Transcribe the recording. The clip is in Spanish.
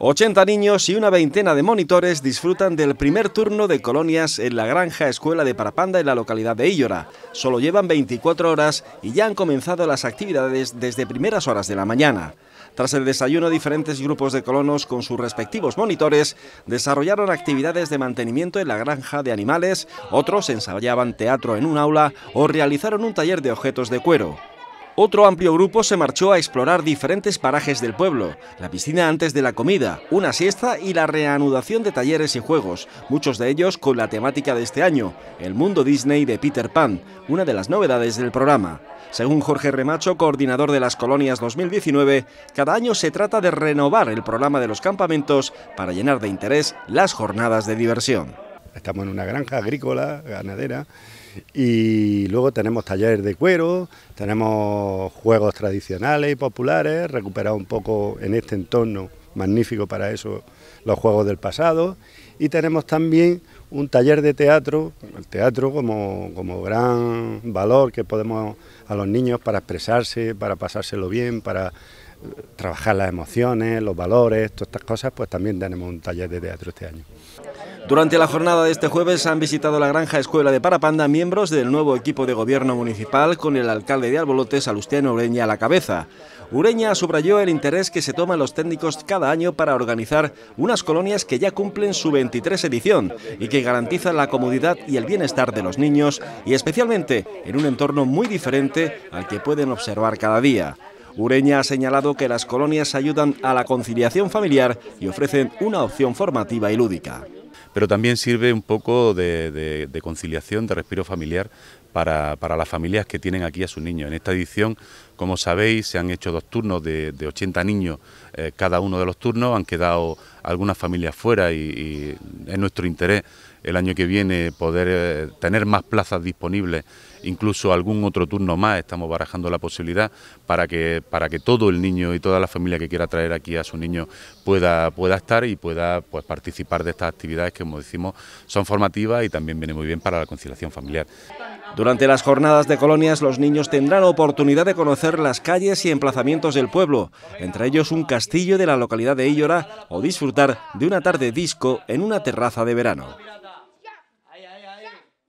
80 niños y una veintena de monitores disfrutan del primer turno de colonias en la granja escuela de Parapanda en la localidad de Illora. Solo llevan 24 horas y ya han comenzado las actividades desde primeras horas de la mañana. Tras el desayuno, diferentes grupos de colonos con sus respectivos monitores desarrollaron actividades de mantenimiento en la granja de animales, otros ensayaban teatro en un aula o realizaron un taller de objetos de cuero. Otro amplio grupo se marchó a explorar diferentes parajes del pueblo, la piscina antes de la comida, una siesta y la reanudación de talleres y juegos, muchos de ellos con la temática de este año, el mundo Disney de Peter Pan, una de las novedades del programa. Según Jorge Remacho, coordinador de las colonias 2019, cada año se trata de renovar el programa de los campamentos para llenar de interés las jornadas de diversión. Estamos en una granja agrícola, ganadera, y luego tenemos talleres de cuero, tenemos juegos tradicionales y populares, recuperado un poco en este entorno magnífico para eso los juegos del pasado. Y tenemos también un taller de teatro, el teatro como, como gran valor que podemos a los niños para expresarse, para pasárselo bien, para eh, trabajar las emociones, los valores, todas estas cosas, pues también tenemos un taller de teatro este año. Durante la jornada de este jueves han visitado la Granja Escuela de Parapanda miembros del nuevo equipo de gobierno municipal con el alcalde de Albolote, Salustiano Ureña, a la cabeza. Ureña subrayó el interés que se toman los técnicos cada año para organizar unas colonias que ya cumplen su 23 edición y que garantizan la comodidad y el bienestar de los niños y especialmente en un entorno muy diferente al que pueden observar cada día. Ureña ha señalado que las colonias ayudan a la conciliación familiar y ofrecen una opción formativa y lúdica pero también sirve un poco de, conciliación, de respiro familiar para, las familias que tienen aquí a sus niños. En esta edición, como sabéis, se han hecho dos turnos de, 80 niños eh, cada uno de los turnos, han quedado algunas familias fuera y, es nuestro interés el año que viene poder eh, tener más plazas disponibles, incluso algún otro turno más, estamos barajando la posibilidad para que, para que todo el niño y toda la familia que quiera traer aquí a su niño pueda, pueda estar y pueda pues, participar de estas actividades que, como decimos, son formativas y también viene muy bien para la conciliación familiar. Durante las jornadas de colonias los niños tendrán oportunidad de conocer las calles y emplazamientos del pueblo, entre ellos un castillo de la localidad de Illora o disfrutar de una tarde disco en una terraza de verano.